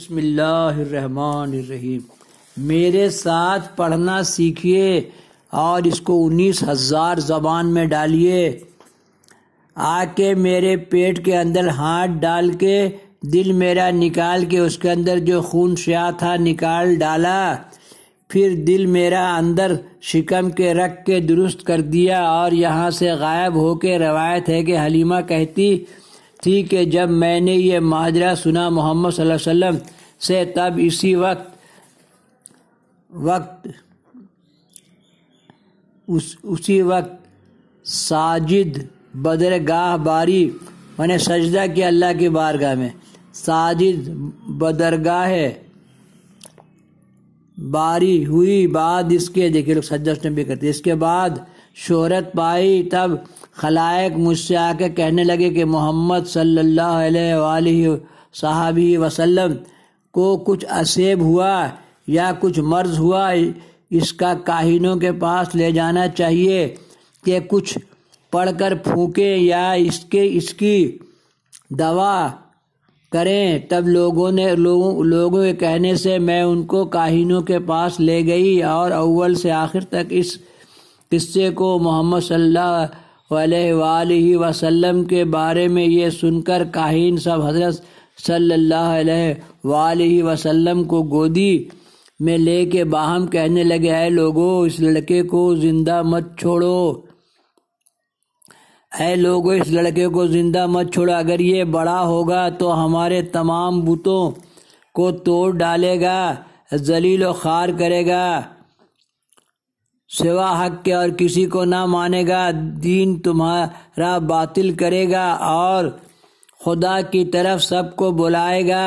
बसमिल्लाम मेरे साथ पढ़ना सीखिए और इसको उन्नीस हजार जबान में डालिए आके मेरे पेट के अंदर हाथ डाल के दिल मेरा निकाल के उसके अंदर जो खून श्या था निकाल डाला फिर दिल मेरा अंदर शिकम के रख के दुरुस्त कर दिया और यहाँ से गायब होके रवायत है कि हलीमा कहती थी कि जब मैंने ये माजरा सुना मोहम्मद वसल्लम से तब इसी वक्त वक्त उस उसी वक्त साजिद बदरगाह बारी मैंने सजदा किया अल्लाह की बारगाह में साजिद बदरगाह बारी हुई बाद इसके देखिए लोग सज्जा भी करते इसके बाद शोहरत पाई तब खलायक मुझसे आके कहने लगे कि मोहम्मद सल्लाबी वसलम वसल्लम को कुछ असेब हुआ या कुछ मर्ज हुआ इसका काहिनों के पास ले जाना चाहिए कि कुछ पढ़कर फूके या इसके इसकी दवा करें तब लोगों ने लोगों लोगों के कहने से मैं उनको काहिनों के पास ले गई और अव्वल से आखिर तक इस किस्से को मोहम्मद सल्लल्लाहु वसल्लम के बारे में ये सुनकर काहिन सब हजरत सल्लल्लाहु वसल्लम को गोदी में ले के बाहम कहने लगे है लोगों इस लड़के को जिंदा मत छोड़ो है लोगों इस लड़के को जिंदा मत छोड़ो अगर ये बड़ा होगा तो हमारे तमाम बुतों को तोड़ डालेगा जलील खार करेगा सिवा हक के और किसी को ना मानेगा दीन तुम्हारा बातिल करेगा और खुदा की तरफ सबको बुलाएगा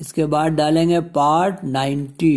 इसके बाद डालेंगे पार्ट नाइन्टी